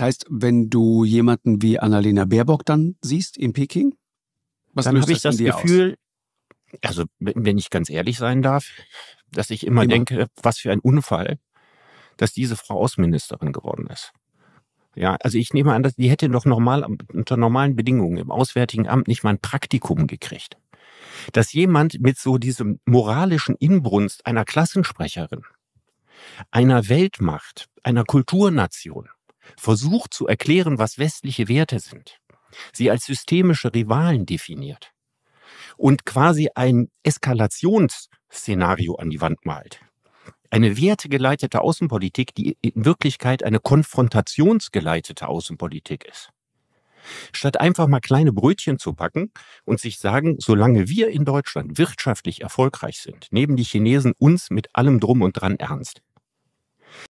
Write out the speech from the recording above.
heißt, wenn du jemanden wie Annalena Baerbock dann siehst in Peking, was dann habe ich das Gefühl, aus? also wenn ich ganz ehrlich sein darf, dass ich immer, immer genau. denke, was für ein Unfall, dass diese Frau Außenministerin geworden ist. Ja, also ich nehme an, dass die hätte doch normal unter normalen Bedingungen im Auswärtigen Amt nicht mal ein Praktikum gekriegt. Dass jemand mit so diesem moralischen Inbrunst einer Klassensprecherin, einer Weltmacht, einer Kulturnation versucht zu erklären, was westliche Werte sind, sie als systemische Rivalen definiert und quasi ein Eskalationsszenario an die Wand malt. Eine wertegeleitete Außenpolitik, die in Wirklichkeit eine konfrontationsgeleitete Außenpolitik ist. Statt einfach mal kleine Brötchen zu packen und sich sagen, solange wir in Deutschland wirtschaftlich erfolgreich sind, nehmen die Chinesen uns mit allem drum und dran ernst.